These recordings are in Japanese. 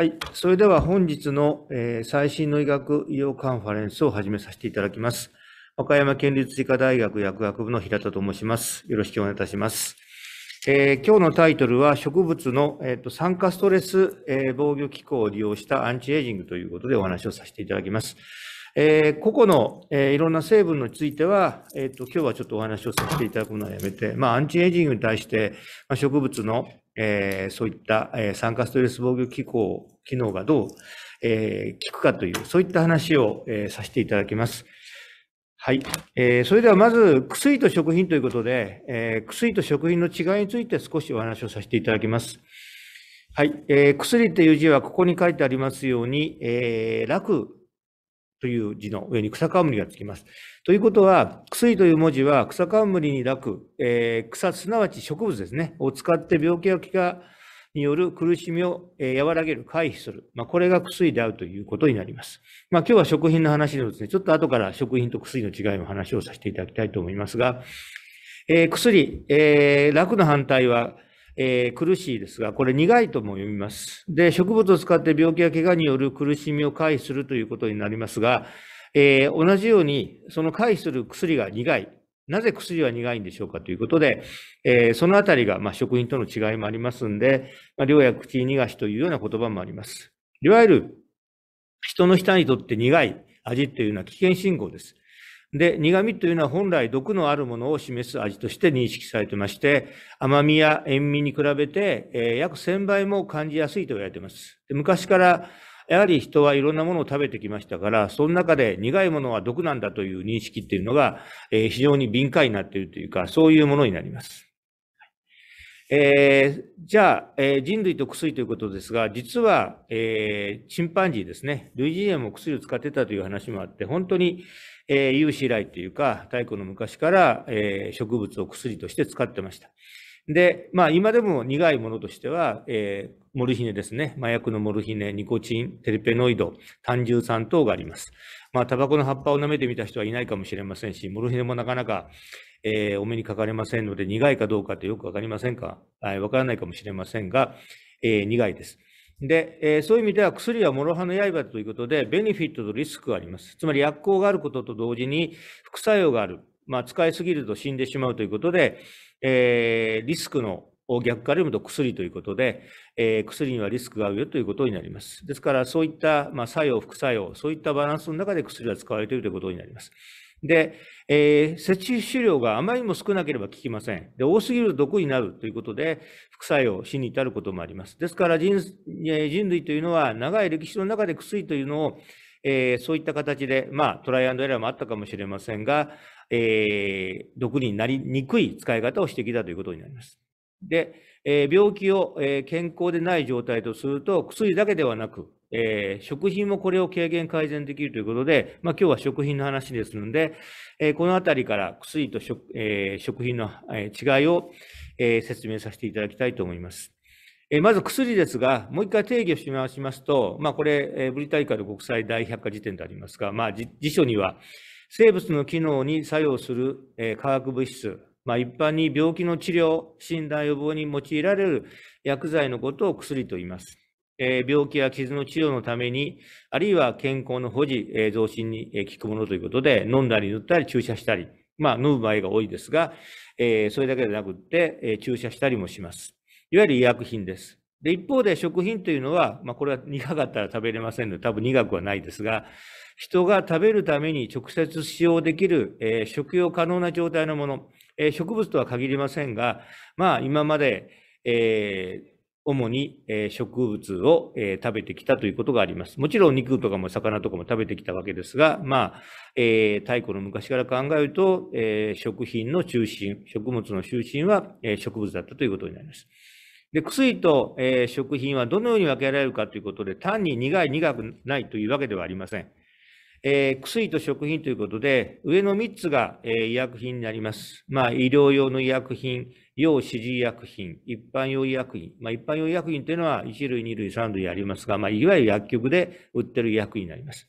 はい。それでは本日の、えー、最新の医学医療カンファレンスを始めさせていただきます。和歌山県立医科大学薬学部の平田と申します。よろしくお願いいたします。えー、今日のタイトルは植物の、えーと、酸化ストレス、えー、防御機構を利用したアンチエイジングということでお話をさせていただきます。えー、個々の、えー、いろんな成分については、えーと、今日はちょっとお話をさせていただくのはやめて、まあ、アンチエイジングに対して、まあ、植物の、えー、そういった、えー、酸化ストレス防御機構、機能がどう、えー、効くかという、そういった話を、えー、させていただきます。はい。えー、それではまず、薬と食品ということで、えー、薬と食品の違いについて少しお話をさせていただきます。はい。えー、薬という字はここに書いてありますように、えー、楽という字の上に草冠がつきます。ということは、薬という文字は草冠に楽、えー、草、すなわち植物ですね、を使って病気や気がによる苦しみを和らげる、回避する。まあ、これが薬であるということになります。まあ、今日は食品の話でですね、ちょっと後から食品と薬の違いの話をさせていただきたいと思いますが、えー、薬、えー、楽の反対は、えー、苦しいですが、これ苦いとも読みます。で、植物を使って病気や怪我による苦しみを回避するということになりますが、えー、同じように、その回避する薬が苦い。なぜ薬は苦いんでしょうかということで、えー、そのあたりが、まあ、食品との違いもありますんで、まあ、量や口逃がしというような言葉もあります。いわゆる、人の舌にとって苦い味っていうのは危険信号です。で、苦味というのは本来毒のあるものを示す味として認識されてまして、甘みや塩味に比べて、えー、約1000倍も感じやすいと言われています。昔から、やはり人はいろんなものを食べてきましたから、その中で苦いものは毒なんだという認識っていうのが、えー、非常に敏感になっているというか、そういうものになります。えー、じゃあ、えー、人類と薬ということですが、実は、えー、チンパンジーですね、類人猿も薬を使ってたという話もあって、本当に、えー、有史以来というか、太古の昔から、えー、植物を薬として使ってました。で、まあ今でも苦いものとしては、えー、モルヒネですね。麻薬のモルヒネ、ニコチン、テルペノイド、単重酸等があります。まあタバコの葉っぱを舐めてみた人はいないかもしれませんし、モルヒネもなかなか、えー、お目にかかれませんので、苦いかどうかってよくわかりませんか、わ、はい、からないかもしれませんが、えー、苦いです。で、えー、そういう意味では薬は諸刃の刃ということで、ベネフィットとリスクがあります。つまり薬効があることと同時に副作用がある。まあ、使いすぎると死んでしまうということで、えー、リスクの逆から読むと薬ということで、えー、薬にはリスクがあるよということになります。ですから、そういった、まあ、作用、副作用、そういったバランスの中で薬は使われているということになります。で、えー、摂取資料があまりにも少なければ効きません。で、多すぎると毒になるということで、副作用、死に至ることもあります。ですから人、人類というのは、長い歴史の中で薬というのを、えー、そういった形で、まあ、トライアンドエラーもあったかもしれませんが、えー、毒になりにくい使い方をしてきたということになります。で、えー、病気を、えー、健康でない状態とすると、薬だけではなく、えー、食品もこれを軽減改善できるということで、まあ、今日は食品の話ですので、えー、このあたりから薬と食,、えー、食品の、違いを、え説明させていただきたいと思います。えまず薬ですが、もう一回定義をし直しますと、まあ、これ、えブリタイカの国際大百科辞典でありますが、まあ、辞書には、生物の機能に作用する、え化学物質、まあ、一般に病気の治療、診断予防に用いられる薬剤のことを薬と言います。え病気や傷の治療のために、あるいは健康の保持、え増進に効くものということで、飲んだり塗ったり注射したり、まあ、飲む場合が多いですが、えそれだけでなくって、え注射したりもします。いわゆる医薬品です。で、一方で食品というのは、まあ、これは苦かったら食べれませんので、多分苦くはないですが、人が食べるために直接使用できる、えー、食用可能な状態のもの、えー、植物とは限りませんが、まあ、今まで、え主に植物を食べてきたということがあります。もちろん肉とかも魚とかも食べてきたわけですが、まあ、えー、太古の昔から考えると、えー、食品の中心、食物の中心は、え植物だったということになります。で、薬と、え食品はどのように分けられるかということで、単に苦い苦くないというわけではありません。えー、薬と食品ということで、上の3つが、えー、医薬品になります。まあ、医療用の医薬品、要支持医薬品、一般用医薬品。まあ、一般用医薬品というのは1類、2類、3類ありますが、まあ、いわゆる薬局で売ってる医薬品になります。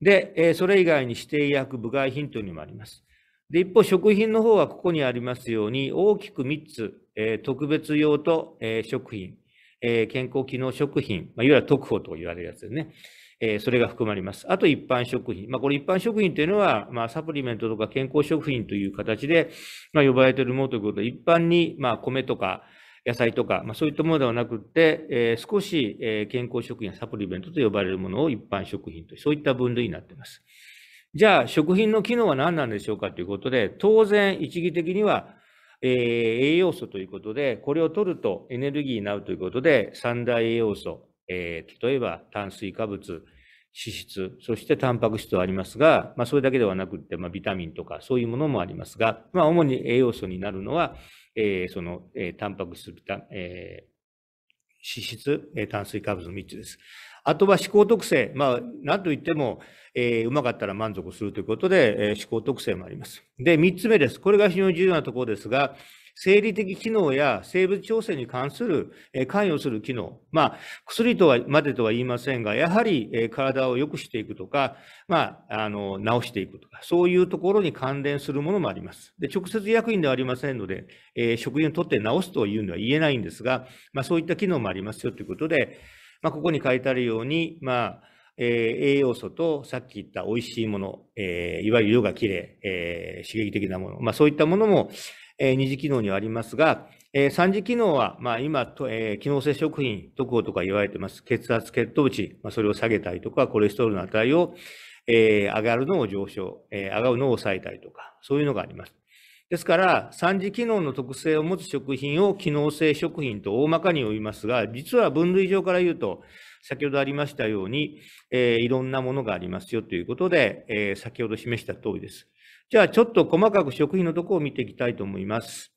で、えー、それ以外に指定医薬部外品というのもあります。で、一方、食品の方はここにありますように、大きく3つ、えー、特別用と、えー、食品、えー、健康機能食品、まあ、いわゆる特保と言われるやつですね。えそれが含まれます。あと一般食品。まあ、これ一般食品というのは、まあ、サプリメントとか健康食品という形で、まあ、呼ばれているものということで、一般に、まあ、米とか野菜とか、まあ、そういったものではなくて、えー、少し、え健康食品やサプリメントと呼ばれるものを一般食品と、そういった分類になっています。じゃあ、食品の機能は何なんでしょうかということで、当然、一義的には、えー、栄養素ということで、これを取るとエネルギーになるということで、三大栄養素、えー、例えば炭水化物、脂質、そしてタンパク質とありますが、まあ、それだけではなくて、まあ、ビタミンとかそういうものもありますが、まあ、主に栄養素になるのは、えー、その、えー、タンパク質、ビタ、えー、脂質、えー、炭水化物の3つです。あとは思考特性。まあ、なんといっても、えー、うまかったら満足するということで、えー、思考特性もあります。で、3つ目です。これが非常に重要なところですが、生理的機能や生物調整に関する関与する機能、まあ、薬とはまでとは言いませんが、やはり体を良くしていくとか、まあ、あの治していくとか、そういうところに関連するものもあります。で直接役員ではありませんので、えー、職員を取って治すというのは言えないんですが、まあ、そういった機能もありますよということで、まあ、ここに書いてあるように、まあえー、栄養素とさっき言った美味しいもの、えー、いわゆる色がきれい、えー、刺激的なもの、まあ、そういったものも、え2次機能にはありますが、え3次機能は、まあ、今と、え機能性食品、特効とか言われてます。血圧、血糖値、まあ、それを下げたりとか、コレステロールの値を、え上がるのを上昇、え上がるのを抑えたりとか、そういうのがあります。ですから、3次機能の特性を持つ食品を機能性食品と大まかに呼びますが、実は分類上から言うと、先ほどありましたように、えー、いろんなものがありますよということで、えー、先ほど示した通りです。じゃあ、ちょっと細かく食品のところを見ていきたいと思います。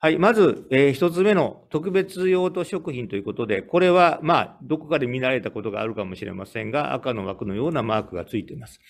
はい。まず、えー、つ目の特別用途食品ということで、これは、まあ、どこかで見られたことがあるかもしれませんが、赤の枠のようなマークがついています。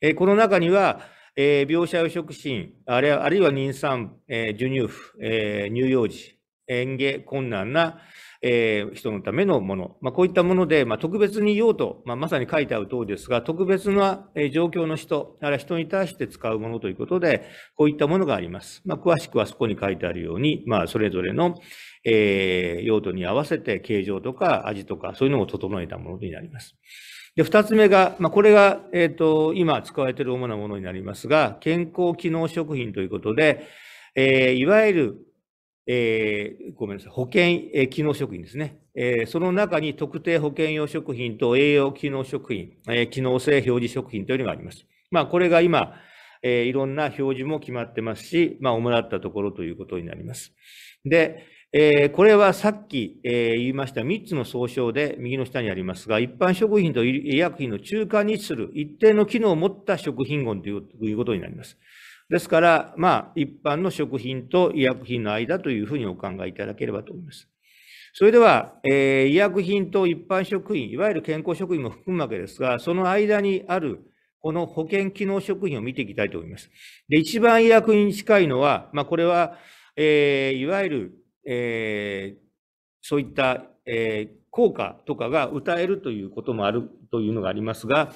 えー、この中には、えー、病者用食品、あるいは妊産、えー、授乳婦、え乳幼児、園芸困難な、えー、人のためのもの、まあ、こういったもので、まあ、特別に用途、まあ、まさに書いてある通りですが、特別な状況の人、ある人に対して使うものということで、こういったものがあります。まあ、詳しくはそこに書いてあるように、まあ、それぞれの、えー、用途に合わせて形状とか味とか、そういうのを整えたものになります。で、二つ目が、まあ、これが、えっ、ー、と、今使われている主なものになりますが、健康機能食品ということで、えー、いわゆるえー、ごめんなさい、保険、えー、機能食品ですね、えー、その中に特定保険用食品と栄養機能食品、え機能性表示食品というのがあります。まあ、これが今、えいろんな表示も決まってますし、まあ、主だったところということになります。で、えこれはさっき、え言いました3つの総称で右の下にありますが、一般食品と医薬品の中間に位置する一定の機能を持った食品群ということになります。ですから、まあ、一般の食品と医薬品の間というふうにお考えいただければと思います。それでは、えー、医薬品と一般食品、いわゆる健康食品も含むわけですが、その間にあるこの保健機能食品を見ていきたいと思います。で、一番医薬品に近いのは、まあ、これは、えー、いわゆる、えー、そういった、え効果とかが歌えるということもあるというのがありますが、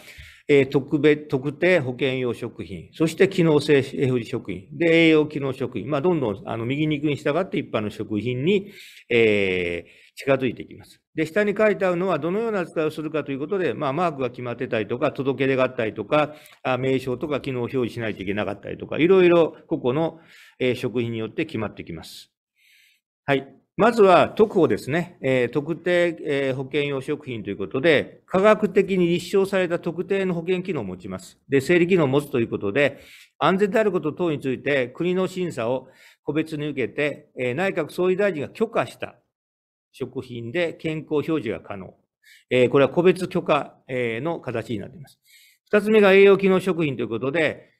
えー、特別、特定保険用食品、そして機能性フリ食品、で、栄養機能食品、まあ、どんどん、あの、右に行くに従って一般の食品に、えー、近づいていきます。で、下に書いてあるのは、どのような扱いをするかということで、まあ、マークが決まってたりとか、届け出があったりとか、あ名称とか機能を表示しないといけなかったりとか、いろいろ個々の、えー、食品によって決まってきます。はい。まずは特保ですね、えー、特定、えー、保険用食品ということで、科学的に立証された特定の保険機能を持ちます。で、整理機能を持つということで、安全であること等について国の審査を個別に受けて、えー、内閣総理大臣が許可した食品で健康表示が可能。えー、これは個別許可、えー、の形になっています。二つ目が栄養機能食品ということで、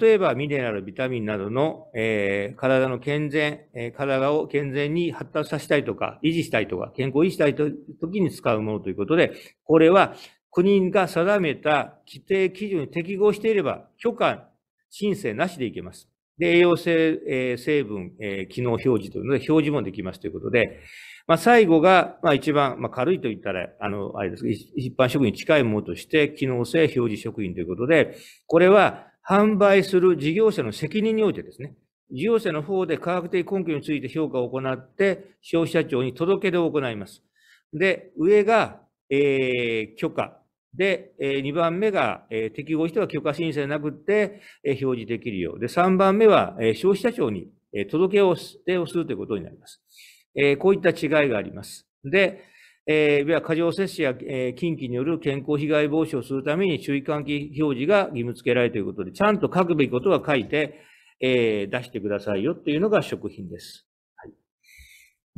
例えばミネラル、ビタミンなどの、えー、体の健全、えー、体を健全に発達させたいとか、維持したいとか、健康を維持したいと時に使うものということで、これは国が定めた規定基準に適合していれば、許可、申請なしでいけます。で、栄養成,、えー、成分、えー、機能表示というので、表示もできますということで、まあ、最後が、まあ、一番、まあ、軽いと言ったら、あの、あれです一般職員に近いものとして、機能性表示職員ということで、これは、販売する事業者の責任においてですね、事業者の方で科学的根拠について評価を行って、消費者庁に届け出を行います。で、上が、えー、許可。で、えー、2番目が、えー、適合しては許可申請なくって、えー、表示できるよう。で、3番目は、えー、消費者庁に、えー、届けを指定をするということになります。えー、こういった違いがあります。で、えー、いわゆる過剰摂取や、えー、近畿による健康被害防止をするために注意喚起表示が義務付けられるということで、ちゃんと書くべきことは書いて、えー、出してくださいよっていうのが食品です。はい、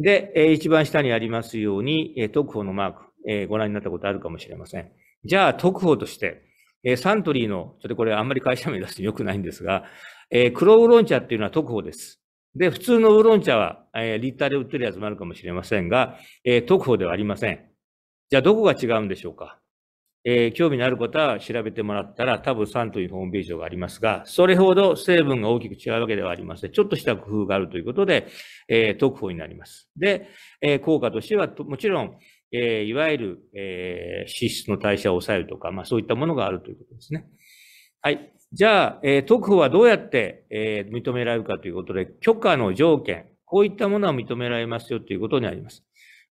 で、えー、一番下にありますように、えー、特報のマーク、えー、ご覧になったことあるかもしれません。じゃあ、特報として、えー、サントリーの、ちょっとこれあんまり会社名出して良くないんですが、えー、クロウロン茶っていうのは特報です。で、普通のウーロン茶は、えー、リッターで売ってるやつもあるかもしれませんが、えー、特報ではありません。じゃあ、どこが違うんでしょうか。えー、興味のある方は調べてもらったら、多分3というホームページがありますが、それほど成分が大きく違うわけではありません。ちょっとした工夫があるということで、えー、特報になります。で、えー、効果としては、もちろん、えいわゆる、え脂質の代謝を抑えるとか、まあそういったものがあるということですね。はい。じゃあ、えー、特保はどうやって、えー、認められるかということで、許可の条件、こういったものは認められますよということにあります。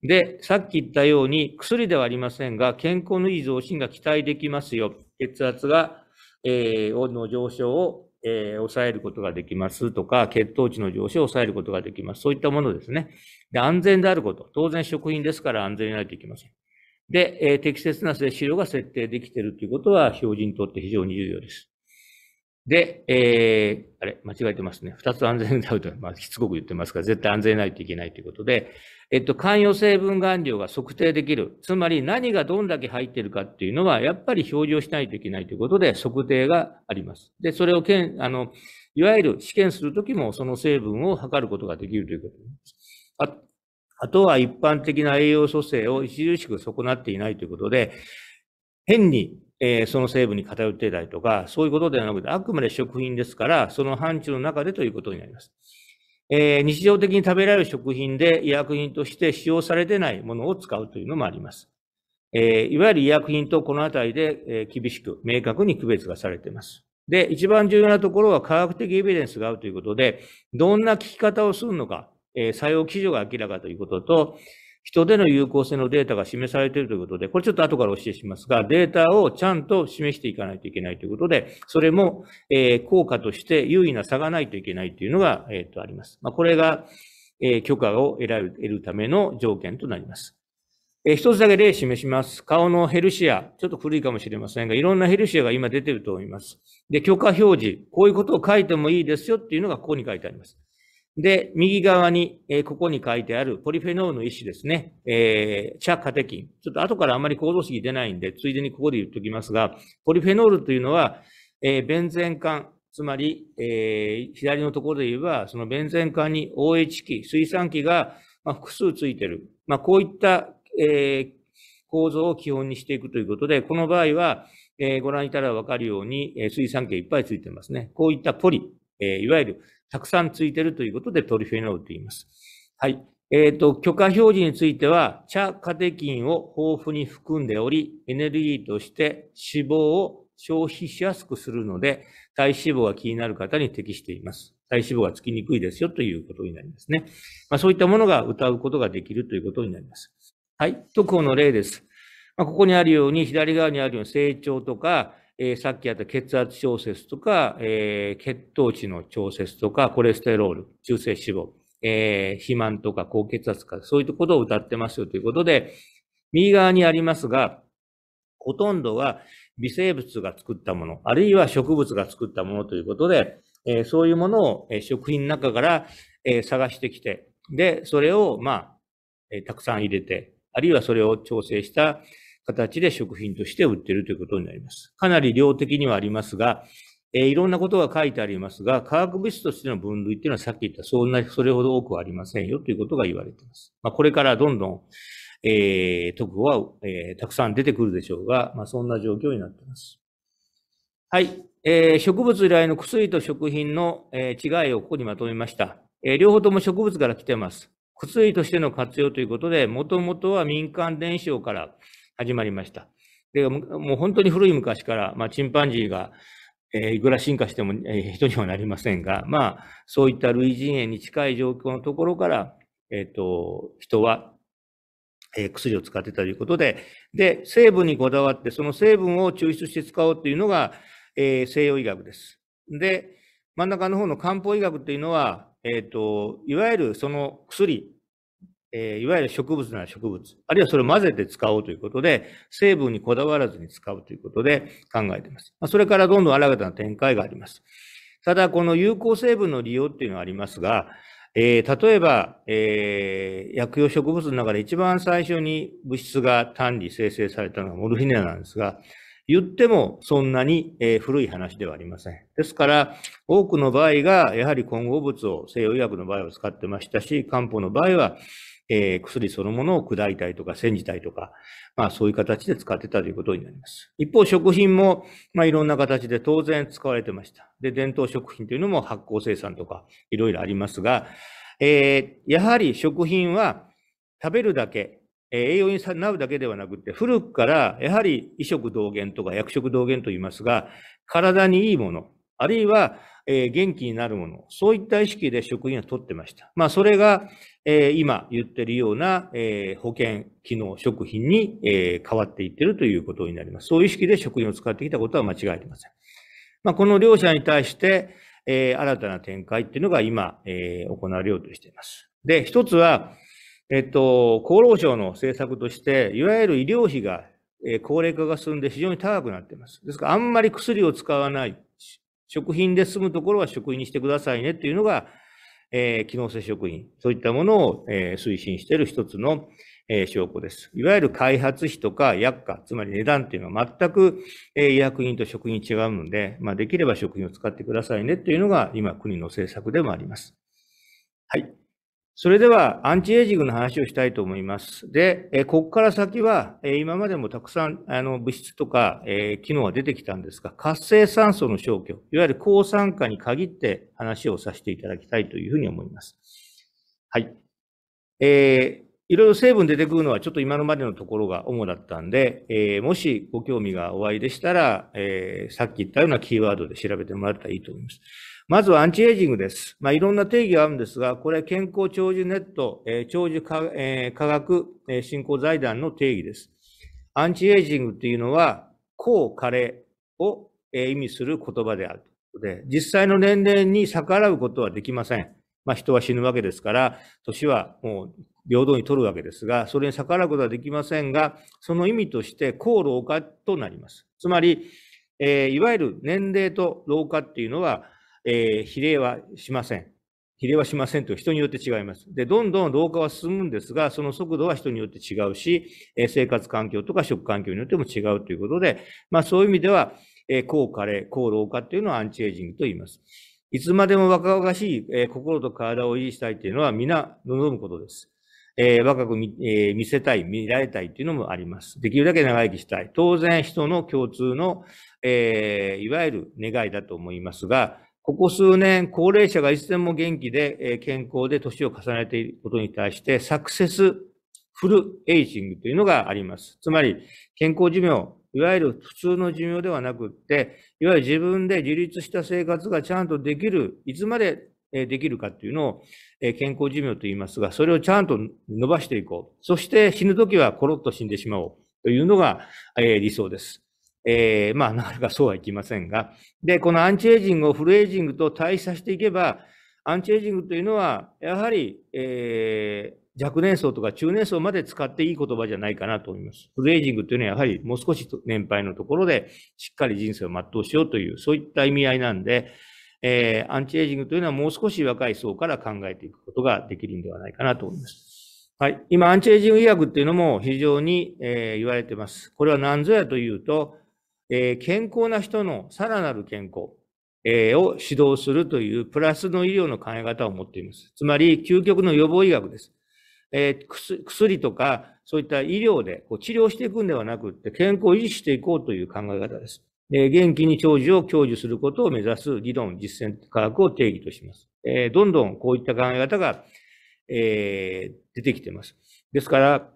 で、さっき言ったように、薬ではありませんが、健康の維い増進が期待できますよ。血圧が、えー、の上昇を、えー、抑えることができますとか、血糖値の上昇を抑えることができます。そういったものですね。で、安全であること。当然食品ですから安全にないといけません。で、えー、適切な取量が設定できているということは、標準にとって非常に重要です。で、えー、あれ、間違えてますね。二つ安全あると、まあ、しつこく言ってますが、絶対安全ないといけないということで、えっと、関与成分含量が測定できる。つまり、何がどんだけ入ってるかっていうのは、やっぱり表示をしないといけないということで、測定があります。で、それをけん、あの、いわゆる試験するときも、その成分を測ることができるということです。ああとは、一般的な栄養素性を著しく損なっていないということで、変にえー、その成分に偏っていたりとか、そういうことではなくて、あくまで食品ですから、その範疇の中でということになります。えー、日常的に食べられる食品で医薬品として使用されてないものを使うというのもあります。えー、いわゆる医薬品とこのあたりで、え厳しく、明確に区別がされています。で、一番重要なところは科学的エビデンスがあるということで、どんな聞き方をするのか、えー、作用基準が明らかということと、人での有効性のデータが示されているということで、これちょっと後からお教えしますが、データをちゃんと示していかないといけないということで、それも、え効果として優位な差がないといけないというのが、えっ、と、あります。まあ、これが、え許可を得られるための条件となります。え一つだけ例示します。顔のヘルシア。ちょっと古いかもしれませんが、いろんなヘルシアが今出てると思います。で、許可表示。こういうことを書いてもいいですよっていうのがここに書いてあります。で、右側に、えー、ここに書いてあるポリフェノールの一種ですね。えー、ャカテキン。ちょっと後からあまり構造式出ないんで、ついでにここで言っときますが、ポリフェノールというのは、えー、ベンゼン管、つまり、えー、左のところで言えば、そのベンゼン管に OH 機、水産機が、まあ、複数ついてる。まあ、こういった、えー、構造を基本にしていくということで、この場合は、えー、ご覧いただわかるように、えー、水機がいっぱいついてますね。こういったポリ、えー、いわゆるたくさんついてるということでトリフェノールと言います。はい。えっ、ー、と、許可表示については、茶カテキンを豊富に含んでおり、エネルギーとして脂肪を消費しやすくするので、体脂肪が気になる方に適しています。体脂肪がつきにくいですよということになりますね。まあ、そういったものが歌うことができるということになります。はい。特報の例です。まあ、ここにあるように、左側にあるように成長とか、えー、さっきやった血圧調節とか、えー、血糖値の調節とか、コレステロール、中性脂肪、えー、肥満とか高血圧とか、そういったことを謳ってますよということで、右側にありますが、ほとんどは微生物が作ったもの、あるいは植物が作ったものということで、えー、そういうものを食品の中から、えー、探してきて、で、それを、まあ、えー、たくさん入れて、あるいはそれを調整した、形で食品として売ってるということになります。かなり量的にはありますが、えー、いろんなことが書いてありますが、化学物質としての分類っていうのはさっき言ったそんな、それほど多くはありませんよということが言われています。まあ、これからどんどん、えー、特語は、えー、たくさん出てくるでしょうが、まあ、そんな状況になっています。はい。えー、植物由来の薬と食品の、えー、違いをここにまとめました。えー、両方とも植物から来てます。薬としての活用ということで、もともとは民間伝承から、始まりました。で、もう本当に古い昔から、まあ、チンパンジーが、えー、いくら進化しても、えー、人にはなりませんが、まあ、そういった類人猿に近い状況のところから、えっ、ー、と、人は、えー、薬を使ってたということで、で、成分にこだわって、その成分を抽出して使おうというのが、えー、西洋医学です。で、真ん中の方の漢方医学というのは、えっ、ー、と、いわゆるその薬、えー、いわゆる植物なら植物、あるいはそれを混ぜて使おうということで、成分にこだわらずに使うということで考えています。まあ、それからどんどん新たな展開があります。ただ、この有効成分の利用っていうのはありますが、えー、例えば、えー、薬用植物の中で一番最初に物質が単に生成されたのがモルフィネアなんですが、言ってもそんなに、えー、古い話ではありません。ですから、多くの場合が、やはり混合物を西洋医薬の場合は使ってましたし、漢方の場合は、えー、薬そのものを砕いたりとか、煎じたりとか、まあそういう形で使ってたということになります。一方、食品も、まあいろんな形で当然使われてました。で、伝統食品というのも発酵生産とか、いろいろありますが、えー、やはり食品は食べるだけ、栄養になるだけではなくて、古くからやはり衣食同源とか薬食同源と言いますが、体にいいもの、あるいはえー、元気になるもの、そういった意識で職員は取ってました。まあ、それが、えー、今言ってるような、えー、保険、機能、食品に、え変わっていってるということになります。そういう意識で職員を使ってきたことは間違いありません。まあ、この両者に対して、え新たな展開っていうのが今、え行われようとしています。で、一つは、えっと、厚労省の政策として、いわゆる医療費が高齢化が進んで非常に高くなっています。ですから、あんまり薬を使わない食品で済むところは食品にしてくださいねっていうのが、えー、機能性食品、そういったものを、えー、推進している一つの、えー、証拠です。いわゆる開発費とか薬価、つまり値段っていうのは全く、え医薬品と食品違うので、まあ、できれば食品を使ってくださいねっていうのが今国の政策でもあります。はい。それでは、アンチエイジングの話をしたいと思います。で、えここから先は、え今までもたくさんあの物質とか、え機能が出てきたんですが、活性酸素の消去、いわゆる抗酸化に限って話をさせていただきたいというふうに思います。はい。えー、いろいろ成分出てくるのはちょっと今のまでのところが主だったんで、えー、もしご興味がおありでしたら、えー、さっき言ったようなキーワードで調べてもらったらいいと思います。まずはアンチエイジングです。まあ、いろんな定義があるんですが、これ健康長寿ネット、えー、長寿科,、えー、科学、え振興財団の定義です。アンチエイジングっていうのは、高加齢を、えー、意味する言葉であるで。実際の年齢に逆らうことはできません。まあ、人は死ぬわけですから、年はもう平等に取るわけですが、それに逆らうことはできませんが、その意味として高老化となります。つまり、えー、いわゆる年齢と老化っていうのは、えー、比例はしません。比例はしませんと人によって違います。で、どんどん老化は進むんですが、その速度は人によって違うし、え生活環境とか食環境によっても違うということで、まあそういう意味では、え高加齢、高老化っていうのはアンチエイジングと言います。いつまでも若々しい、え心と体を維持したいというのは皆望むことです。えー、若く見,、えー、見せたい、見られたいというのもあります。できるだけ長生きしたい。当然人の共通の、えー、いわゆる願いだと思いますが、ここ数年、高齢者がいつでも元気で健康で年を重ねていることに対して、サクセスフルエイジングというのがあります。つまり、健康寿命、いわゆる普通の寿命ではなくって、いわゆる自分で自立した生活がちゃんとできる、いつまでできるかっていうのを健康寿命と言いますが、それをちゃんと伸ばしていこう。そして死ぬときはコロッと死んでしまおうというのが理想です。えー、まあ、なかなかそうはいきませんが、で、このアンチエイジングをフルエイジングと対比させていけば、アンチエイジングというのは、やはり、えー、若年層とか中年層まで使っていい言葉じゃないかなと思います。フルエイジングというのは、やはりもう少し年配のところで、しっかり人生を全うしようという、そういった意味合いなんで、えー、アンチエイジングというのはもう少し若い層から考えていくことができるんではないかなと思います。はい。今、アンチエイジング医学っていうのも非常に、えー、言われてます。これは何ぞやというと、えー、健康な人のさらなる健康、えー、を指導するというプラスの医療の考え方を持っています。つまり、究極の予防医学です。えー、薬とか、そういった医療でこう治療していくんではなくって、健康を維持していこうという考え方です。えー、元気に長寿を享受することを目指す理論、実践科学を定義とします。えー、どんどんこういった考え方が、えー、出てきています。ですから、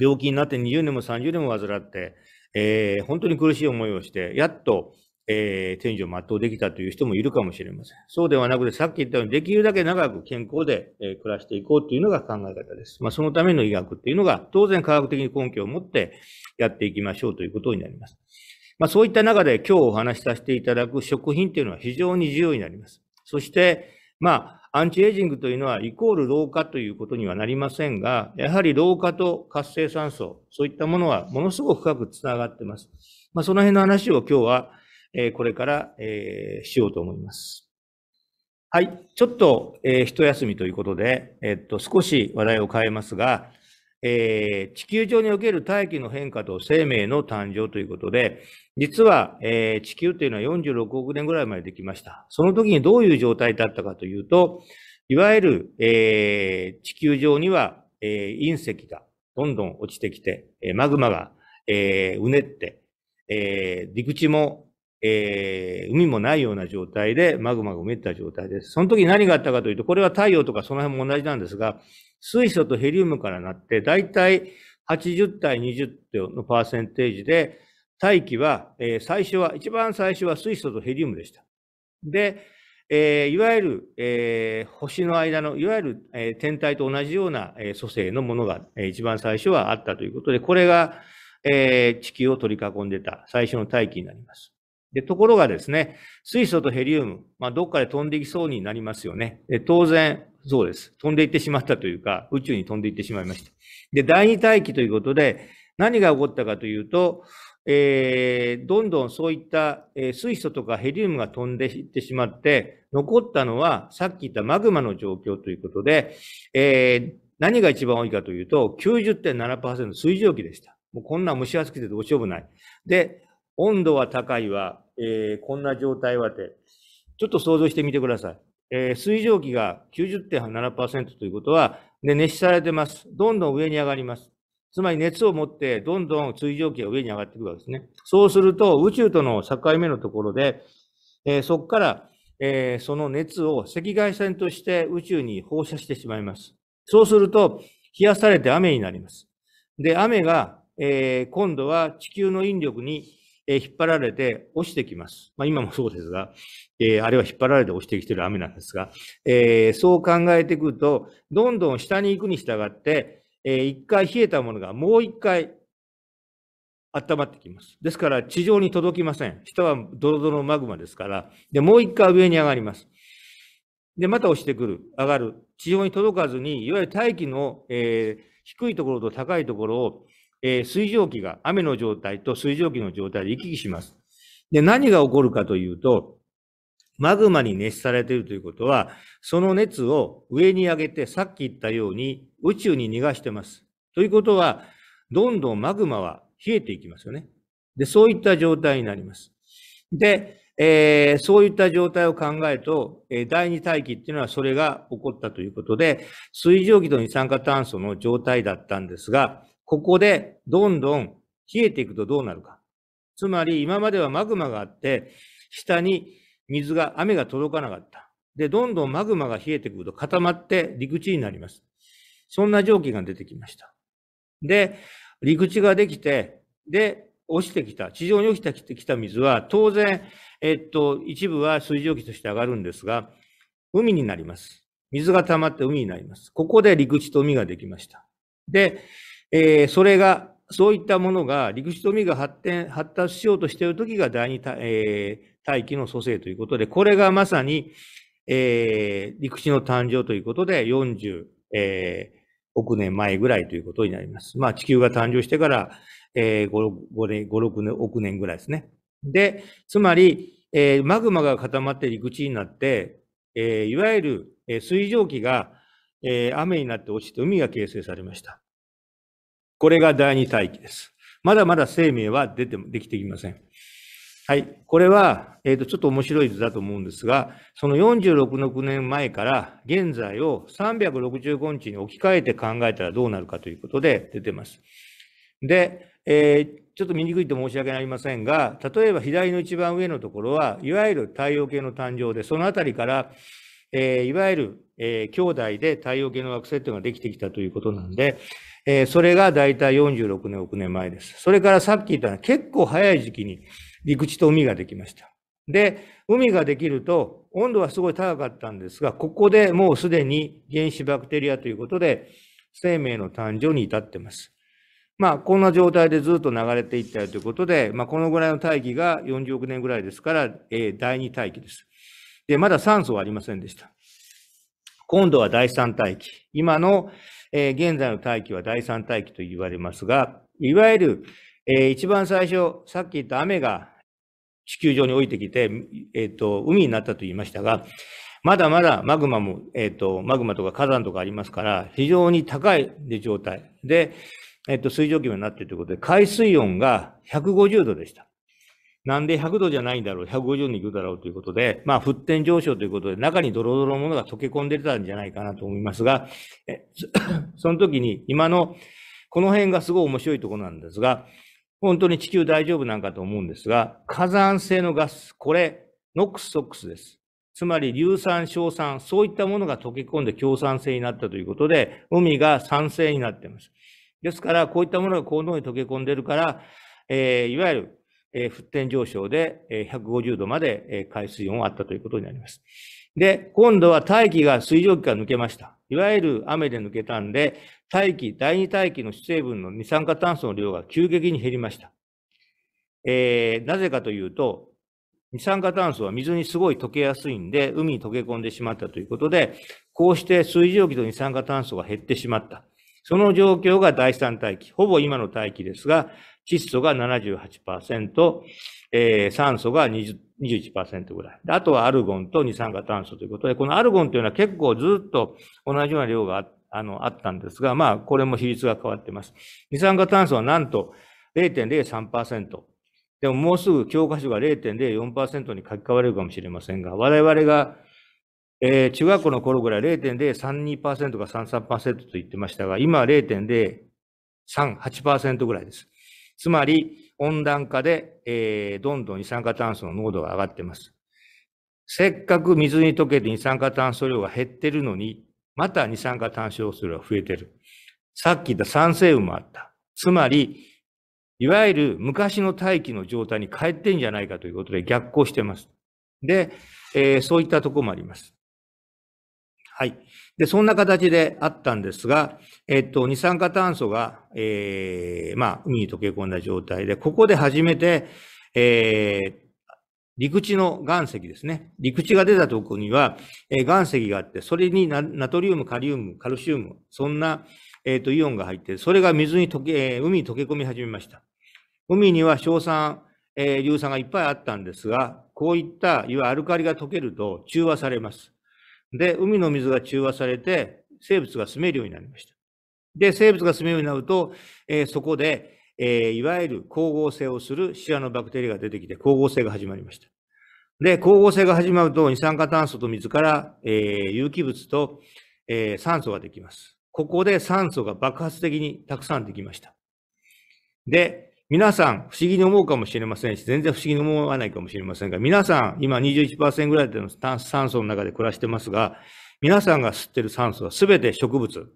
病気になって20年も30年も患って、えー、本当に苦しい思いをして、やっと、えー、天井を全うできたという人もいるかもしれません。そうではなくて、さっき言ったように、できるだけ長く健康で、えー、暮らしていこうというのが考え方です。まあ、そのための医学っていうのが、当然科学的に根拠を持ってやっていきましょうということになります。まあ、そういった中で今日お話しさせていただく食品っていうのは非常に重要になります。そして、まアンチエイジングというのはイコール老化ということにはなりませんが、やはり老化と活性酸素、そういったものはものすごく深くつながっています。まあ、その辺の話を今日は、えー、これから、えー、しようと思います。はい。ちょっと、えー、一休みということで、えっと、少し話題を変えますが、えー、地球上における大気の変化と生命の誕生ということで、実は、えー、地球というのは46億年ぐらいまでできました。その時にどういう状態だったかというと、いわゆる、えー、地球上には、えー、隕石がどんどん落ちてきて、マグマが、えー、うねって、えー、陸地もえー、海もないような状態で、マグマが埋めた状態です。その時何があったかというと、これは太陽とかその辺も同じなんですが、水素とヘリウムからなって、だいたい80対20のパーセンテージで、大気は、えー、最初は、一番最初は水素とヘリウムでした。で、えー、いわゆる、えー、星の間の、いわゆる、えー、天体と同じような、えー、組成のものが、えー、一番最初はあったということで、これが、えー、地球を取り囲んでた最初の大気になります。でところがですね、水素とヘリウム、まあ、どっかで飛んでいきそうになりますよね。で当然、そうです。飛んでいってしまったというか、宇宙に飛んでいってしまいました。で、第二大気ということで、何が起こったかというと、えー、どんどんそういった、えー、水素とかヘリウムが飛んでいってしまって、残ったのはさっき言ったマグマの状況ということで、えー、何が一番多いかというと、90.7%水蒸気でした。もうこんな蒸し暑くてどうしようもない。で、温度は高いわ、えー、こんな状態はって、ちょっと想像してみてください。えー、水蒸気が90.7%ということは、ね、熱しされてます。どんどん上に上がります。つまり熱を持って、どんどん水蒸気が上に上がっていくわけですね。そうすると、宇宙との境目のところで、えー、そこから、えー、その熱を赤外線として宇宙に放射してしまいます。そうすると、冷やされて雨になります。で、雨が、えー、今度は地球の引力にえ引っ張られて落ちてきます。まあ、今もそうですが、えー、あれは引っ張られて落ちてきてる雨なんですが、えー、そう考えてくると、どんどん下に行くに従って、えー、一回冷えたものがもう一回温まってきます。ですから地上に届きません。下はドロドロのマグマですから、でもう一回上に上がります。で、また落ちてくる、上がる。地上に届かずに、いわゆる大気の、えー、低いところと高いところをえー、水蒸気が、雨の状態と水蒸気の状態で行き来します。で、何が起こるかというと、マグマに熱されているということは、その熱を上に上げて、さっき言ったように宇宙に逃がしてます。ということは、どんどんマグマは冷えていきますよね。で、そういった状態になります。で、えー、そういった状態を考えると、えー、第二大気っていうのはそれが起こったということで、水蒸気と二酸化炭素の状態だったんですが、ここでどんどん冷えていくとどうなるか。つまり今まではマグマがあって、下に水が、雨が届かなかった。で、どんどんマグマが冷えてくると固まって陸地になります。そんな蒸気が出てきました。で、陸地ができて、で、落ちてきた、地上に落ちてきた水は、当然、えっと、一部は水蒸気として上がるんですが、海になります。水が溜まって海になります。ここで陸地と海ができました。で、えー、それが、そういったものが陸地と海が発展、発達しようとしている時が第二、えー、大気の蘇生ということで、これがまさに、えー、陸地の誕生ということで40、えー、億年前ぐらいということになります。まあ、地球が誕生してから、えー、5、5 6億年ぐらいですね。で、つまり、えー、マグマが固まって陸地になって、えー、いわゆる水蒸気が、えー、雨になって落ちて海が形成されました。これが第二大気です。まだまだ生命は出て、できてきません。はい。これは、えっ、ー、と、ちょっと面白い図だと思うんですが、その46年前から現在を365日に置き換えて考えたらどうなるかということで出てます。で、えー、ちょっと見にくいと申し訳ありませんが、例えば左の一番上のところは、いわゆる太陽系の誕生で、そのあたりから、えー、いわゆるえー、兄弟で太陽系の惑星っていうのができてきたということなんで、えー、それが大体46年、6年前です。それからさっき言ったのは結構早い時期に陸地と海ができました。で、海ができると温度はすごい高かったんですが、ここでもうすでに原子バクテリアということで生命の誕生に至ってます。まあ、こんな状態でずっと流れていったということで、まあ、このぐらいの大気が40億年ぐらいですから、えー、第二大気です。で、まだ酸素はありませんでした。今度は第三大気。今の、えー、現在の大気は第三大気と言われますが、いわゆる、えー、一番最初、さっき言った雨が地球上に降りてきて、えっ、ー、と、海になったと言いましたが、まだまだマグマも、えっ、と、マグマとか火山とかありますから、非常に高い状態で、えっ、と、水蒸気になっているということで、海水温が150度でした。なんで100度じゃないんだろう、150に行くだろうということで、まあ、沸点上昇ということで、中にドロドロのものが溶け込んでたんじゃないかなと思いますが、え その時に今の、この辺がすごい面白いところなんですが、本当に地球大丈夫なんかと思うんですが、火山性のガス、これ、ノックスソックスです。つまり硫酸、硝酸、そういったものが溶け込んで強酸性になったということで、海が酸性になっています。ですから、こういったものがこのように溶け込んでるから、えー、いわゆるえ沸点上昇で、え150度まで、え海水温があったということになります。で、今度は大気が水蒸気が抜けました。いわゆる雨で抜けたんで、大気、第二大気の主成分の二酸化炭素の量が急激に減りました。えー、なぜかというと、二酸化炭素は水にすごい溶けやすいんで、海に溶け込んでしまったということで、こうして水蒸気と二酸化炭素が減ってしまった。その状況が第三大気、ほぼ今の大気ですが、窒素が78%、えー、酸素が20 21%ぐらい。あとはアルゴンと二酸化炭素ということで、このアルゴンというのは結構ずっと同じような量があのあったんですが、まあ、これも比率が変わっています。二酸化炭素はなんと0.03%。でももうすぐ教科書が0.04%に書き換われるかもしれませんが、我々がえー、中学校の頃ぐらい0.032%か33%と言ってましたが、今は0.038%ぐらいです。つまり、温暖化で、えー、どんどん二酸化炭素の濃度が上がってます。せっかく水に溶けて二酸化炭素量が減ってるのに、また二酸化炭素量が増えてる。さっき言った酸性雨もあった。つまり、いわゆる昔の大気の状態に帰ってんじゃないかということで逆行してます。で、えー、そういったとこもあります。はい。で、そんな形であったんですが、えっと、二酸化炭素が、ええー、まあ、海に溶け込んだ状態で、ここで初めて、ええー、陸地の岩石ですね。陸地が出たところには、えー、岩石があって、それにナトリウム、カリウム、カルシウム、そんな、えっ、と、イオンが入って、それが水に溶け、えー、海に溶け込み始めました。海には硝酸、えー、硫酸がいっぱいあったんですが、こういった、いわゆるアルカリが溶けると中和されます。で、海の水が中和されて、生物が住めるようになりました。で、生物が住めるようになると、えー、そこで、えー、いわゆる光合成をするシアノバクテリアが出てきて、光合成が始まりました。で、光合成が始まると、二酸化炭素と水から、えー、有機物と、えー、酸素ができます。ここで酸素が爆発的にたくさんできました。で、皆さん、不思議に思うかもしれませんし、全然不思議に思わないかもしれませんが、皆さん、今21%ぐらいの酸素の中で暮らしてますが、皆さんが吸ってる酸素は全て植物。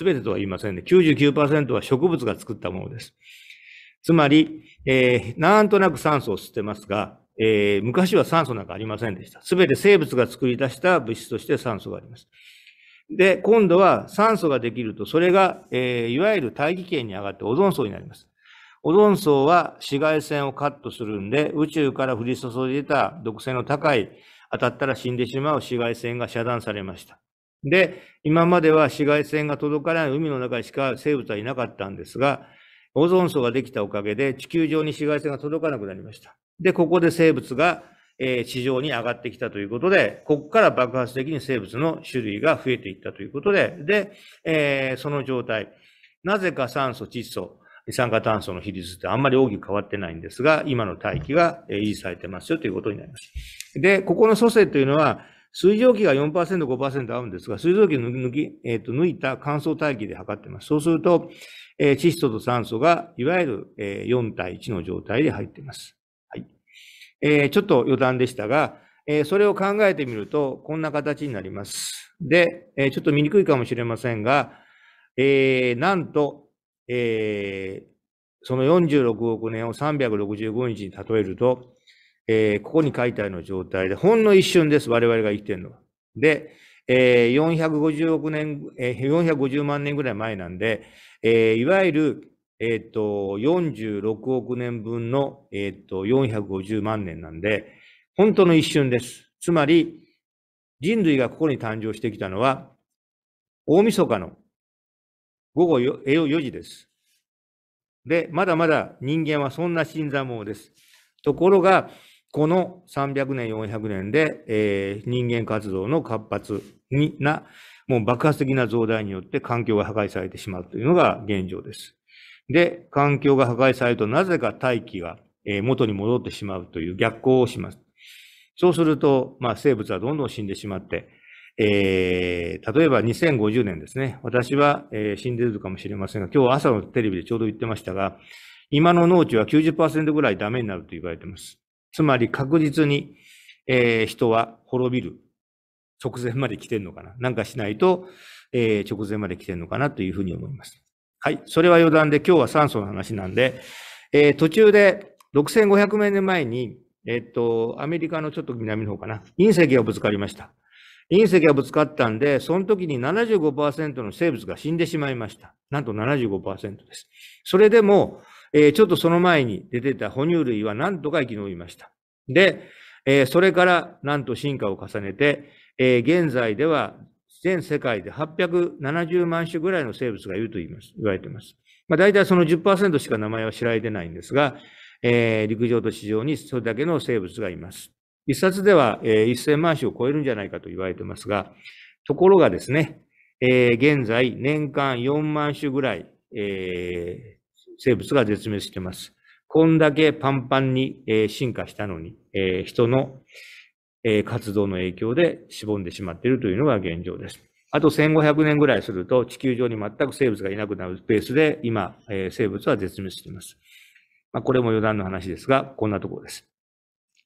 全てとは言いませんね。99%は植物が作ったものです。つまり、えー、なんとなく酸素を吸ってますが、えー、昔は酸素なんかありませんでした。全て生物が作り出した物質として酸素があります。で、今度は酸素ができると、それが、えー、いわゆる大気圏に上がってオゾン層になります。オゾン層は紫外線をカットするんで、宇宙から降り注いでた毒性の高い、当たったら死んでしまう紫外線が遮断されました。で、今までは紫外線が届かない海の中しか生物はいなかったんですが、オゾン層ができたおかげで地球上に紫外線が届かなくなりました。で、ここで生物が、え地上に上がってきたということで、ここから爆発的に生物の種類が増えていったということで、で、えー、その状態、なぜか酸素、窒素、二酸化炭素の比率ってあんまり大きく変わってないんですが、今の大気が維持されてますよということになります。で、ここの蘇生というのは、水蒸気が4%、5%合うんですが、水蒸気を抜き、えー、と抜いた乾燥大気で測ってます。そうすると、えー、窒素と酸素が、いわゆる、えー、4対1の状態で入っています。はい。えー、ちょっと余談でしたが、えー、それを考えてみると、こんな形になります。で、えー、ちょっと見にくいかもしれませんが、えー、なんと、えー、その46億年を365日に例えると、えー、ここに書いてあるの状態で、ほんの一瞬です、我々が生きてるのは。で、えー、450億年、えー、450万年ぐらい前なんで、えー、いわゆる、えー、と、46億年分の、えー、と、450万年なんで、本当の一瞬です。つまり、人類がここに誕生してきたのは、大晦日の午後4時です。で、まだまだ人間はそんな新参者です。ところが、この300年、400年で、えー、人間活動の活発にな、もう爆発的な増大によって環境が破壊されてしまうというのが現状です。で、環境が破壊されるとなぜか大気が元に戻ってしまうという逆行をします。そうすると、まあ、生物はどんどん死んでしまって、えー、例えば2050年ですね。私は、えー、死んでるかもしれませんが、今日朝のテレビでちょうど言ってましたが、今の農地は90%ぐらいダメになると言われています。つまり確実に、えー、人は滅びる直前まで来てるのかな。なんかしないと、えー、直前まで来てるのかなというふうに思います。はい。それは余談で、今日は酸素の話なんで、えー、途中で6500万年前に、えっと、アメリカのちょっと南の方かな、隕石がぶつかりました。隕石がぶつかったんで、その時に75%の生物が死んでしまいました。なんと75%です。それでも、えー、ちょっとその前に出てた哺乳類はなんとか生き延びました。で、えー、それからなんと進化を重ねて、えー、現在では全世界で870万種ぐらいの生物がいると言います、言われています。まあ、大体その10%しか名前は知られてないんですが、えー、陸上と地上にそれだけの生物がいます。一冊では、えー、1000万種を超えるんじゃないかと言われてますが、ところがですね、えー、現在年間4万種ぐらい、えー、生物が絶滅してます。こんだけパンパンに、えー、進化したのに、えー、人の、えー、活動の影響でしぼんでしまっているというのが現状です。あと1500年ぐらいすると地球上に全く生物がいなくなるペースで今、えー、生物は絶滅しています。まあ、これも余談の話ですが、こんなところです。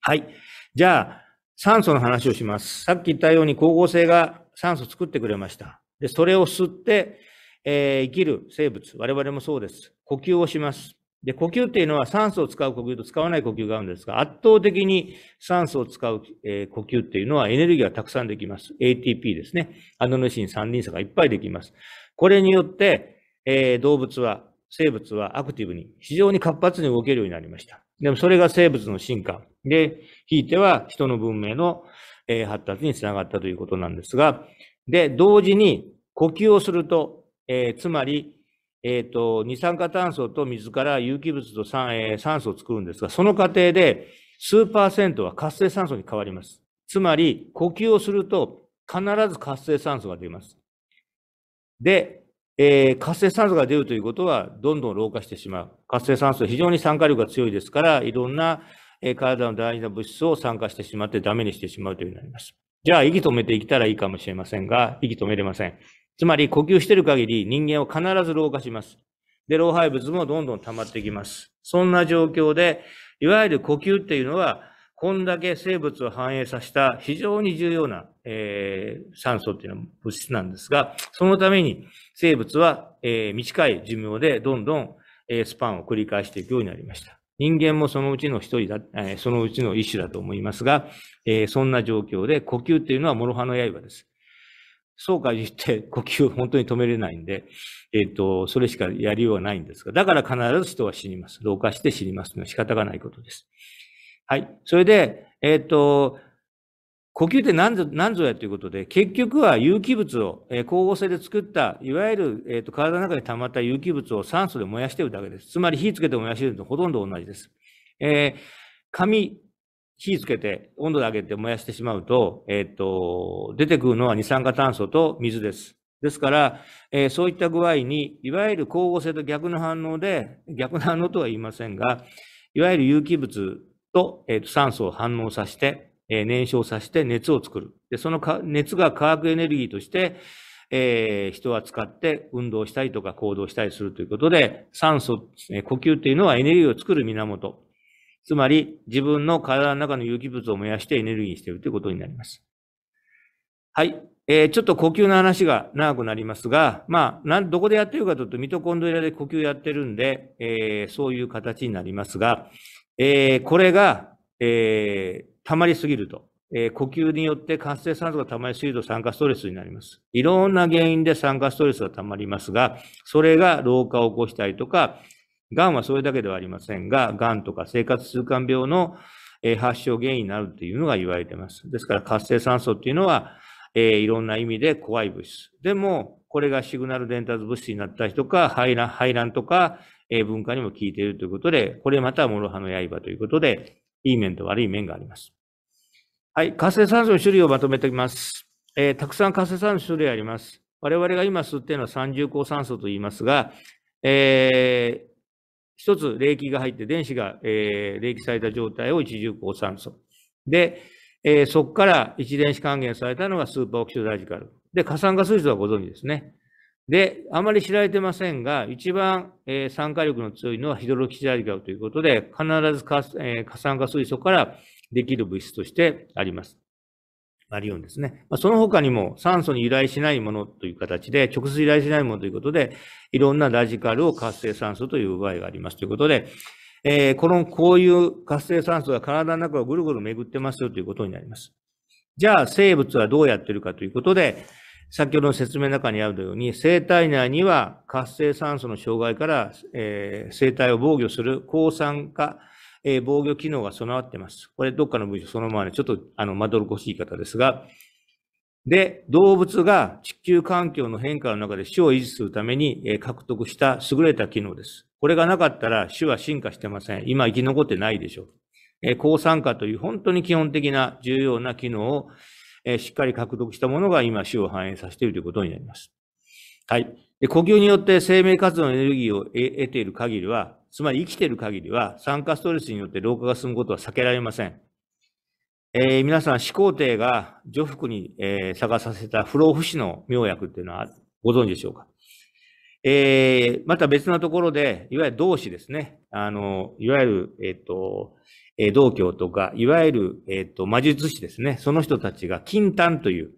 はい。じゃあ、酸素の話をします。さっき言ったように光合成が酸素を作ってくれました。で、それを吸って、えー、生きる生物、我々もそうです。呼吸をします。で、呼吸っていうのは酸素を使う呼吸と使わない呼吸があるんですが、圧倒的に酸素を使う、えー、呼吸っていうのはエネルギーがたくさんできます。ATP ですね。アドヌシン三輪差がいっぱいできます。これによって、えー、動物は、生物はアクティブに、非常に活発に動けるようになりました。でもそれが生物の進化。で、ひいては人の文明の発達につながったということなんですが、で、同時に呼吸をすると、えー、つまり、えっ、ー、と、二酸化炭素と水から有機物と酸,、えー、酸素を作るんですが、その過程で数パーセントは活性酸素に変わります。つまり、呼吸をすると必ず活性酸素が出ます。で、えー、活性酸素が出るということは、どんどん老化してしまう。活性酸素、非常に酸化力が強いですから、いろんな、えー、体の大事な物質を酸化してしまって、ダメにしてしまうというようになります。じゃあ、息止めていったらいいかもしれませんが、息止めれません。つまり、呼吸している限り、人間は必ず老化します。で、老廃物もどんどん溜まってきます。そんな状況で、いわゆる呼吸っていうのは、こんだけ生物を反映させた非常に重要なえー、酸素っていうのは物質なんですが、そのために生物は、えー、短い寿命でどんどん、えー、スパンを繰り返していくようになりました。人間もそのうちの一人だ、えー、そのうちの一種だと思いますが、えー、そんな状況で呼吸っていうのは諸刃の刃です。そうか言って呼吸を本当に止めれないんで、えっ、ー、と、それしかやりようはないんですが、だから必ず人は死にます。老化して死にますのは仕方がないことです。はい。それで、えっ、ー、と、呼吸って何ぞ何ぞやということで、結局は有機物を、えー、光合成で作った、いわゆる、えーと、体の中に溜まった有機物を酸素で燃やしてるだけです。つまり火つけて燃やしてるのとほとんど同じです。えー、紙、火つけて温度で上げて燃やしてしまうと、えっ、ー、と、出てくるのは二酸化炭素と水です。ですから、えー、そういった具合に、いわゆる光合成と逆の反応で、逆の反応とは言いませんが、いわゆる有機物と,、えーと酸素を反応させて、え燃焼させて熱を作る。で、そのか熱が化学エネルギーとして、えー、人は使って運動したりとか行動したりするということで、酸素、ね、呼吸っていうのはエネルギーを作る源。つまり、自分の体の中の有機物を燃やしてエネルギーにしているということになります。はい。えー、ちょっと呼吸の話が長くなりますが、まあ、どこでやってるかというと、ミトコンドリアで呼吸やってるんで、えー、そういう形になりますが、えー、これが、えー、溜まりすぎると。えー、呼吸によって活性酸素が溜まりすぎると酸化ストレスになります。いろんな原因で酸化ストレスが溜まりますが、それが老化を起こしたりとか、癌はそれだけではありませんが、癌とか生活習慣病の発症原因になるというのが言われています。ですから活性酸素っていうのは、えー、いろんな意味で怖い物質。でも、これがシグナル伝達物質になったりとか、排卵とか、えー、文化にも効いているということで、これまた諸刃の刃ということで、いい面と悪い面があります。はい、活性酸素の種類をまとめてきます。えー、たくさん活性酸素の種類あります。我々が今吸っているのは三重抗酸素と言いますが、えー、一つ冷気が入って電子が、えー、冷気された状態を一重抗酸素。で、えー、そこから一電子還元されたのがスーパーオキシドラジカル。で、過酸化水素はご存知ですね。で、あまり知られてませんが、一番、えー、酸化力の強いのはヒドロキシラリガルということで、必ずえー、酸化水素からできる物質としてあります。アリオンですね。まあ、その他にも酸素に由来しないものという形で、直接由来しないものということで、いろんなラジカルを活性酸素という場合がありますということで、えー、この、こういう活性酸素が体の中をぐるぐる巡ってますよということになります。じゃあ、生物はどうやってるかということで、先ほどの説明の中にあるように、生体内には活性酸素の障害から、えー、生体を防御する抗酸化、えー、防御機能が備わっています。これ、どっかの文章そのままで、ちょっと、あの、まどろこしい方ですが、で、動物が地球環境の変化の中で種を維持するために獲得した優れた機能です。これがなかったら種は進化してません。今生き残ってないでしょう。抗酸化という本当に基本的な重要な機能をえしっかり獲得したものが今、死を反映させているということになります。はい。で呼吸によって生命活動のエネルギーを得ている限りは、つまり生きている限りは、酸化ストレスによって老化が進むことは避けられません。えー、皆さん、始皇帝が除服に、えー、探させた不老不死の妙薬っていうのはご存知でしょうか。えー、また別のところで、いわゆる同詞ですね。あの、いわゆる、えっ、ー、と、えー、道教とか、いわゆる、えっ、ー、と、魔術師ですね。その人たちが金丹という、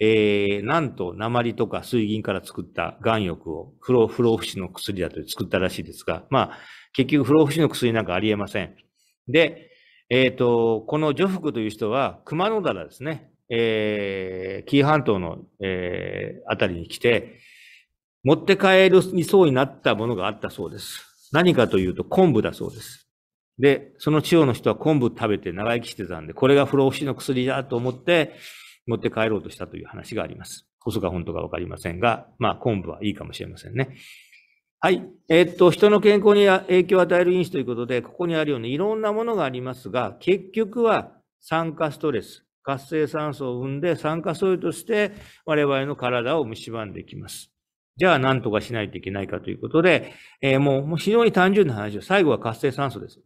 えー、なんと鉛とか水銀から作った岩浴を不老不老不死の薬だと作ったらしいですが、まあ、結局不老不死の薬なんかありえません。で、えっ、ー、と、この女福という人は、熊野灘ですね。えー、紀伊半島の、えー、あたりに来て、持って帰るにそうになったものがあったそうです。何かというと昆布だそうです。で、その地方の人は昆布食べて長生きしてたんで、これが不老不死の薬だと思って、持って帰ろうとしたという話があります。細か本当かわかりませんが、まあ昆布はいいかもしれませんね。はい。えー、っと、人の健康に影響を与える因子ということで、ここにあるようにいろんなものがありますが、結局は酸化ストレス、活性酸素を生んで酸化素として我々の体を蝕んできます。じゃあ何とかしないといけないかということで、えー、もう非常に単純な話を、最後は活性酸素です。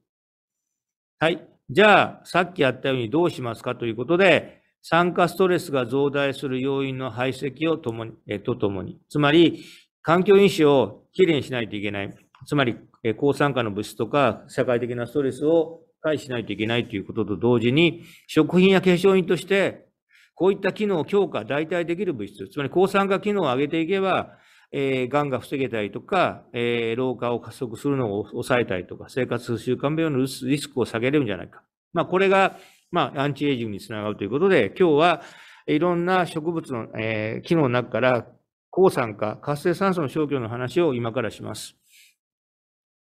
はい。じゃあ、さっきやったようにどうしますかということで、酸化ストレスが増大する要因の排斥をともに、えとともに、つまり、環境因子をきれいにしないといけない。つまり、え抗酸化の物質とか、社会的なストレスを回避しないといけないということと同時に、食品や化粧品として、こういった機能を強化、代替できる物質、つまり抗酸化機能を上げていけば、えー、がが防げたりとか、えー、老化を加速するのを抑えたりとか、生活習慣病のリスクを下げれるんじゃないか。まあ、これが、まあ、アンチエイジングにつながるということで、今日はいろんな植物の、えー、機能の中から、抗酸化、活性酸素の消去の話を今からします。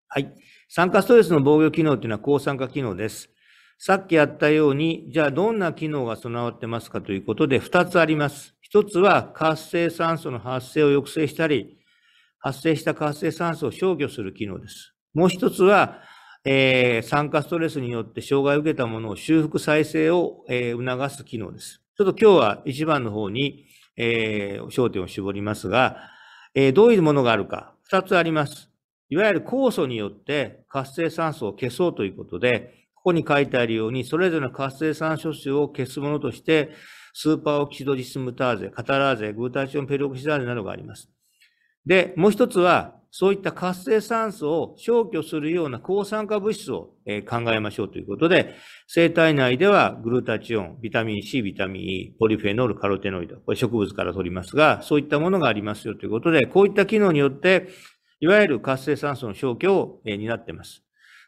はい。酸化ストレスの防御機能というのは抗酸化機能です。さっきやったように、じゃあどんな機能が備わってますかということで2つあります。1つは活性酸素の発生を抑制したり、発生した活性酸素を消去する機能です。もう1つは、えー、酸化ストレスによって障害を受けたものを修復再生を、えー、促す機能です。ちょっと今日は1番の方に、えー、焦点を絞りますが、えー、どういうものがあるか、2つあります。いわゆる酵素によって活性酸素を消そうということで、ここに書いてあるように、それぞれの活性酸素種を消すものとして、スーパーオキシドリスムターゼ、カタラーゼ、グータチオンペルオキシダーゼなどがあります。で、もう一つは、そういった活性酸素を消去するような抗酸化物質を考えましょうということで、生体内ではグルタチオン、ビタミン C、ビタミン E、ポリフェノール、カロテノイド、これ植物から取りますが、そういったものがありますよということで、こういった機能によって、いわゆる活性酸素の消去を担っています。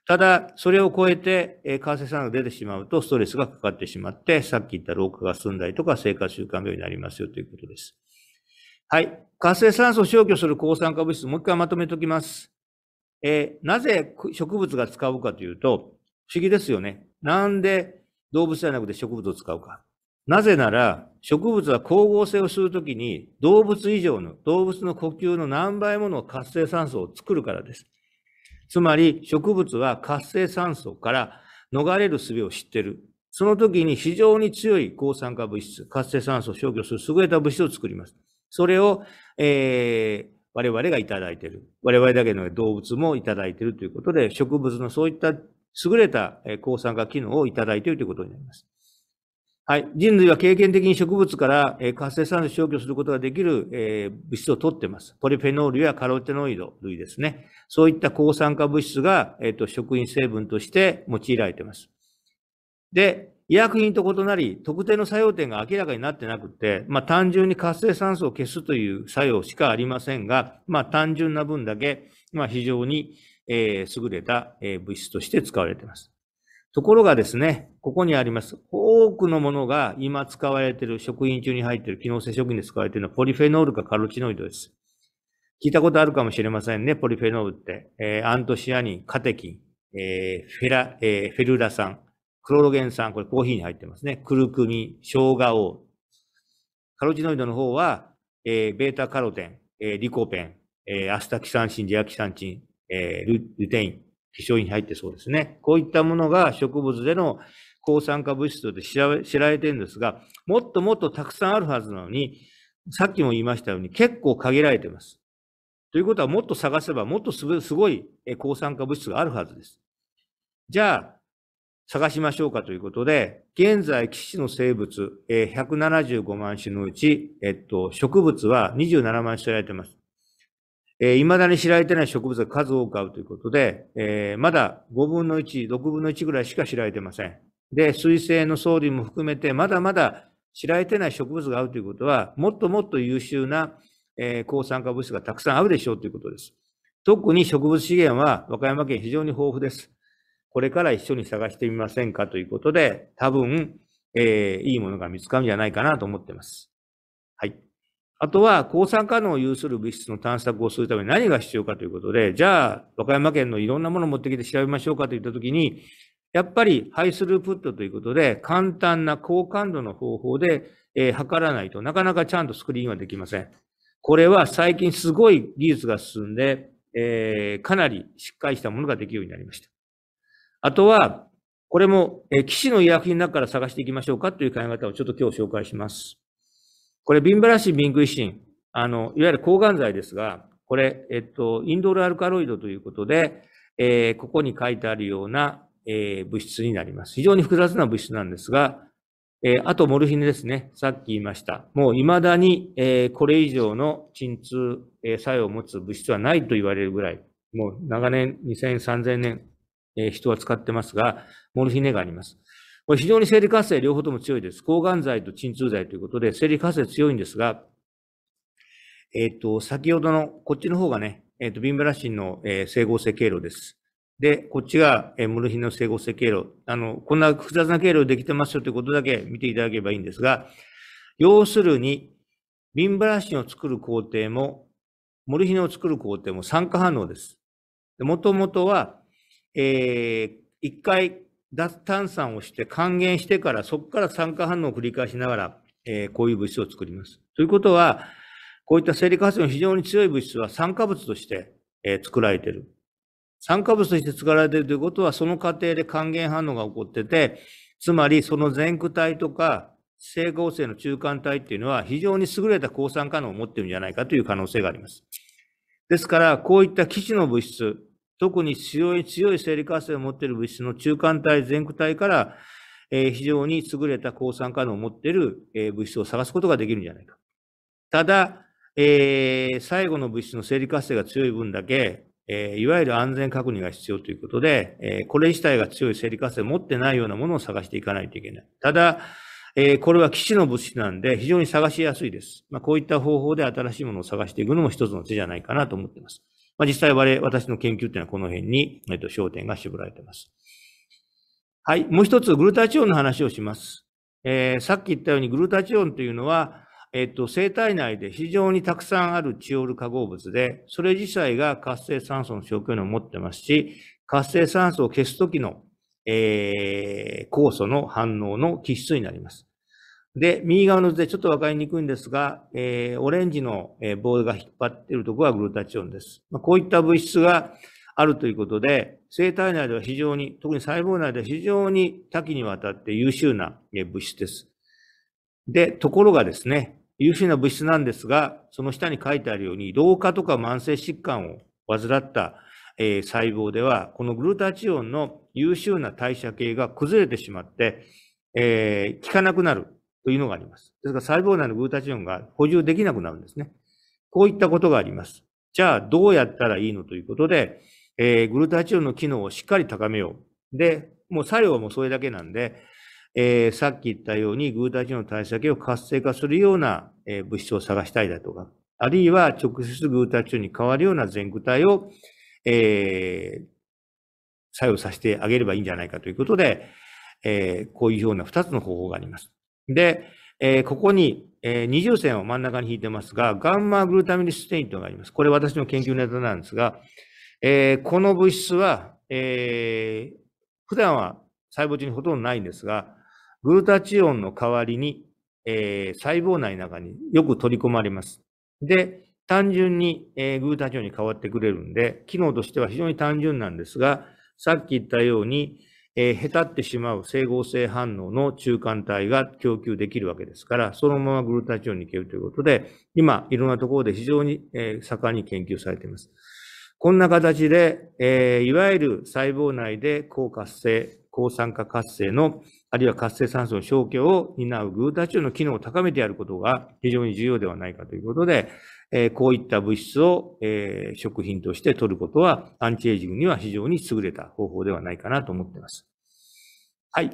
ただ、それを超えて、え為替差が出てしまうと、ストレスがかかってしまって、さっき言った老化が進んだりとか、生活習慣病になりますよということです。はい。活性酸素を消去する抗酸化物質、もう一回まとめておきます。えー、なぜ植物が使うかというと、不思議ですよね。なんで動物じゃなくて植物を使うか。なぜなら、植物は光合成をするときに、動物以上の、動物の呼吸の何倍もの活性酸素を作るからです。つまり植物は活性酸素から逃れる術を知ってる。その時に非常に強い抗酸化物質、活性酸素を消去する優れた物質を作ります。それを、えー、我々がいただいている。我々だけの動物もいただいているということで、植物のそういった優れた抗酸化機能をいただいているということになります。はい。人類は経験的に植物から、えー、活性酸素を消去することができる、えー、物質を取ってます。ポリフェノールやカロテノイド類ですね。そういった抗酸化物質が、えっ、ー、と、食品成分として用いられています。で、医薬品と異なり、特定の作用点が明らかになってなくて、まあ、単純に活性酸素を消すという作用しかありませんが、まあ、単純な分だけ、まあ、非常に、え優れた、え物質として使われています。ところがですね、ここにあります。多くのものが今使われている食品中に入っている機能性食品で使われているのはポリフェノールかカロチノイドです。聞いたことあるかもしれませんね、ポリフェノールって。えー、アントシアニン、カテキン、えー、フェラ、えー、フェルラ酸、クロロゲン酸、これコーヒーに入ってますね。クルクミン、生姜を。カロチノイドの方は、えー、ベータカロテン、えー、リコペン、えー、アスタキサンシン、ジアキサンチン、えー、ルテイン、化粧品入ってそうですね。こういったものが植物での抗酸化物質で知られてるんですが、もっともっとたくさんあるはずなのに、さっきも言いましたように結構限られてます。ということはもっと探せばもっとすごい抗酸化物質があるはずです。じゃあ、探しましょうかということで、現在、基地の生物、175万種のうち、えっと、植物は27万種とられています。えー、未だに知られてない植物が数多くあるということで、えー、まだ5分の1、6分の1ぐらいしか知られてません。で、水性の総理も含めて、まだまだ知られてない植物があるということは、もっともっと優秀な、えー、抗酸化物質がたくさんあるでしょうということです。特に植物資源は和歌山県非常に豊富です。これから一緒に探してみませんかということで、多分、えー、いいものが見つかるんじゃないかなと思っています。はい。あとは、抗酸化能を有する物質の探索をするために何が必要かということで、じゃあ、和歌山県のいろんなものを持ってきて調べましょうかといったときに、やっぱりハイスループットということで、簡単な高感度の方法で、えー、測らないとなかなかちゃんとスクリーンはできません。これは最近すごい技術が進んで、えー、かなりしっかりしたものができるようになりました。あとは、これも、えー、騎士の医薬品の中から探していきましょうかという考え方をちょっと今日紹介します。これ、ビンブラシン、ビングイシン、あの、いわゆる抗がん剤ですが、これ、えっと、インドールアルカロイドということで、えー、ここに書いてあるような、えー、物質になります。非常に複雑な物質なんですが、えー、あとモルヒネですね。さっき言いました。もう未だに、えこれ以上の鎮痛、え作用を持つ物質はないと言われるぐらい、もう長年、2000、3000年、え人は使ってますが、モルヒネがあります。これ非常に生理活性両方とも強いです。抗がん剤と鎮痛剤ということで、生理活性強いんですが、えっ、ー、と、先ほどの、こっちの方がね、えっ、ー、と、ビンブラシンの、えー、整合性経路です。で、こっちが、えー、モルヒンの整合性経路。あの、こんな複雑な経路できてますよということだけ見ていただければいいんですが、要するに、ビンブラシンを作る工程も、モルヒネを作る工程も酸化反応です。もともとは、えー、一回脱炭酸をして還元してから、そこから酸化反応を繰り返しながら、えー、こういう物質を作ります。ということは、こういった生理活用の非常に強い物質は酸化物として、えー、作られている。酸化物として作られているということは、その過程で還元反応が起こってて、つまりその前駆体とか、整合成の中間体っていうのは非常に優れた抗酸化能を持っているんじゃないかという可能性があります。ですから、こういった基地の物質、特に強い強い生理活性を持っている物質の中間体、全区体から、えー、非常に優れた抗酸化能を持っている、えー、物質を探すことができるんじゃないか。ただ、えー、最後の物質の生理活性が強い分だけ、えー、いわゆる安全確認が必要ということで、えー、これ自体が強い生理活性を持ってないようなものを探していかないといけない。ただ、えー、これは基地の物質なんで非常に探しやすいです。まあ、こういった方法で新しいものを探していくのも一つの手じゃないかなと思っています。まあ、実際我々、私の研究というのはこの辺に、えっと、焦点が絞られています。はい。もう一つ、グルタチオンの話をします。えー、さっき言ったように、グルタチオンというのは、えっと、生体内で非常にたくさんあるチオール化合物で、それ自体が活性酸素の消去能を持ってますし、活性酸素を消すときの、えー、酵素の反応の基質になります。で、右側の図でちょっとわかりにくいんですが、えー、オレンジの棒が引っ張っているところはグルタチオンです。まあ、こういった物質があるということで、生体内では非常に、特に細胞内では非常に多岐にわたって優秀な物質です。で、ところがですね、優秀な物質なんですが、その下に書いてあるように、老化とか慢性疾患を患った、えー、細胞では、このグルタチオンの優秀な代謝系が崩れてしまって、えー、効かなくなるというのがあります。ですから細胞内のグルタチオンが補充できなくなるんですね。こういったことがあります。じゃあどうやったらいいのということで、えー、グルタチオンの機能をしっかり高めよう。で、もう作用もそれだけなんで、えー、さっき言ったようにグルタチオンの体積を活性化するような、え物質を探したいだとか、あるいは直接グルタチオンに変わるような全固体を、えー、作用させてあげればいいんじゃないかということで、えー、こういうような2つの方法があります。で、えー、ここに、えー、二重線を真ん中に引いてますが、ガンマグルタミンステインというのがあります。これ私の研究ネタなんですが、えー、この物質は、えー、普段は細胞中にほとんどないんですが、グルタチオンの代わりに、えー、細胞内の中によく取り込まれます。で、単純に、えー、グルタチオンに変わってくれるんで、機能としては非常に単純なんですが、さっき言ったように、えー、たってしまう整合性反応の中間体が供給できるわけですから、そのままグルタチオンに行けるということで、今、いろんなところで非常に、えー、盛んに研究されています。こんな形で、えー、いわゆる細胞内で高活性、抗酸化活性の、あるいは活性酸素の消去を担うグルタチオンの機能を高めてやることが非常に重要ではないかということで、えこういった物質を、え食品として取ることは、アンチエイジングには非常に優れた方法ではないかなと思っています。はい。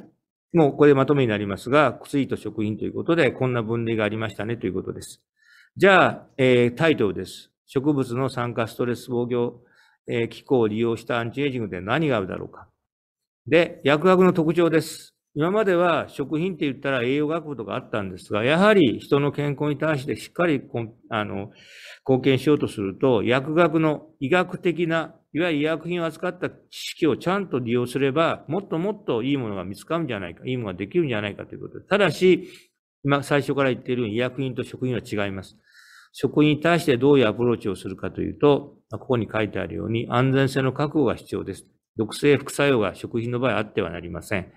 もうこれでまとめになりますが、薬と食品ということで、こんな分類がありましたねということです。じゃあ、えー、タイトルです。植物の酸化ストレス防御、えー、機構を利用したアンチエイジングで何があるだろうか。で、薬学の特徴です。今までは食品って言ったら栄養学部とかあったんですが、やはり人の健康に対してしっかりあの貢献しようとすると、薬学の医学的な、いわゆる医薬品を扱った知識をちゃんと利用すれば、もっともっといいものが見つかるんじゃないか、いいものができるんじゃないかということでただし、今最初から言っているように医薬品と食品は違います。食品に対してどういうアプローチをするかというと、ここに書いてあるように安全性の確保が必要です。毒性副作用が食品の場合あってはなりません。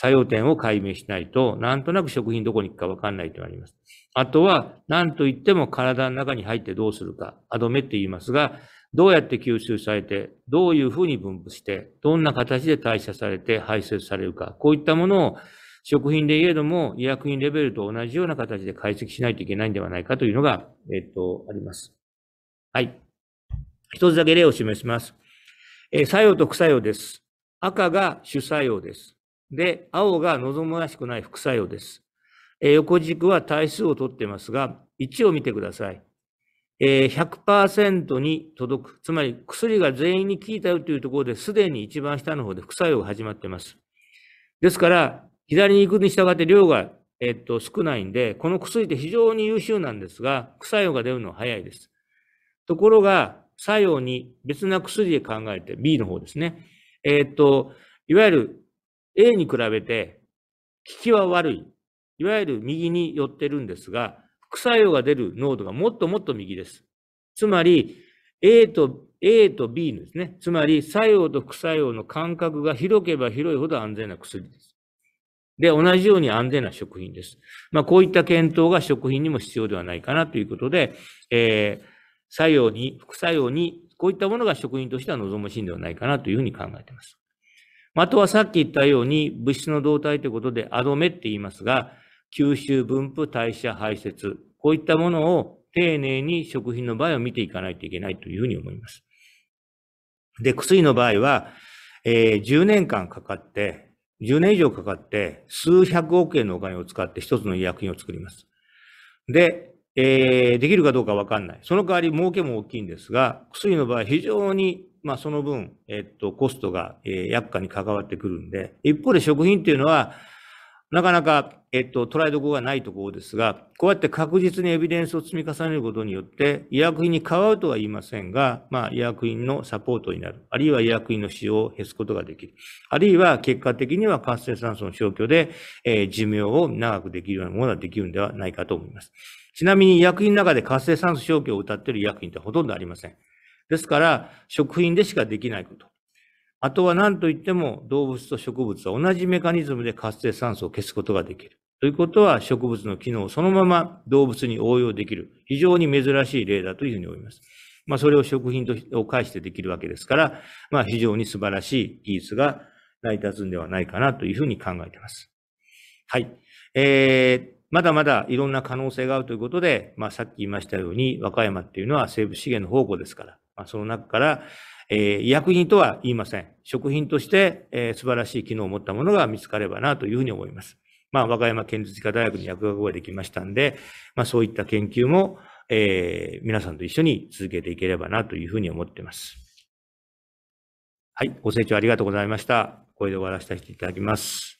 作用点を解明しないと、なんとなく食品どこに行くかわかんないとなのがあります。あとは、なんといっても体の中に入ってどうするか、アドメって言いますが、どうやって吸収されて、どういうふうに分布して、どんな形で代謝されて排泄されるか、こういったものを食品で言えども医薬品レベルと同じような形で解析しないといけないんではないかというのが、えっと、あります。はい。一つだけ例を示します。え作用と副作用です。赤が主作用です。で、青が望ましくない副作用です。えー、横軸は対数を取ってますが、1を見てください。えー、100%に届く。つまり薬が全員に効いたよというところですでに一番下の方で副作用が始まってます。ですから、左に行くに従って量が、えっと、少ないんで、この薬って非常に優秀なんですが、副作用が出るのは早いです。ところが、作用に別な薬で考えて、B の方ですね。えっと、いわゆる A に比べて効きは悪い。いわゆる右に寄ってるんですが、副作用が出る濃度がもっともっと右です。つまり、A と、A と B のですね。つまり、作用と副作用の間隔が広ければ広いほど安全な薬です。で、同じように安全な食品です。まあ、こういった検討が食品にも必要ではないかなということで、えー、作用に、副作用に、こういったものが食品としては望ましいんではないかなというふうに考えています。あとはさっき言ったように物質の動態ということでアドメって言いますが、吸収、分布、代謝、排泄、こういったものを丁寧に食品の場合を見ていかないといけないというふうに思います。で、薬の場合は、えー、10年間かかって、10年以上かかって、数百億円のお金を使って一つの医薬品を作ります。で、えー、できるかどうかわかんない。その代わり儲けも大きいんですが、薬の場合非常にまあ、その分、えっと、コストが、えー、薬価に関わってくるんで、一方で食品っていうのは、なかなか、えっと、捉えどころがないところですが、こうやって確実にエビデンスを積み重ねることによって、医薬品に変わるとは言いませんが、まあ、医薬品のサポートになる。あるいは医薬品の使用を減すことができる。あるいは、結果的には活性酸素の消去で、えー、寿命を長くできるようなものができるんではないかと思います。ちなみに薬品の中で活性酸素消去を謳っている薬品ってほとんどありません。ですから、食品でしかできないこと。あとは何と言っても動物と植物は同じメカニズムで活性酸素を消すことができる。ということは植物の機能をそのまま動物に応用できる。非常に珍しい例だというふうに思います。まあそれを食品を介してできるわけですから、まあ非常に素晴らしい技術が成り立つんではないかなというふうに考えています。はい。えー、まだまだいろんな可能性があるということで、まあ、さっき言いましたように、和歌山っていうのは生物資源の宝庫ですから、まあ、その中から、えー、医薬品とは言いません。食品として、えー、素晴らしい機能を持ったものが見つかればなというふうに思います。まあ、和歌山県立医科大学に薬学部ができましたんで、まあ、そういった研究も、えー、皆さんと一緒に続けていければなというふうに思っています。はい、ご清聴ありがとうございました。これで終わらせていただきます。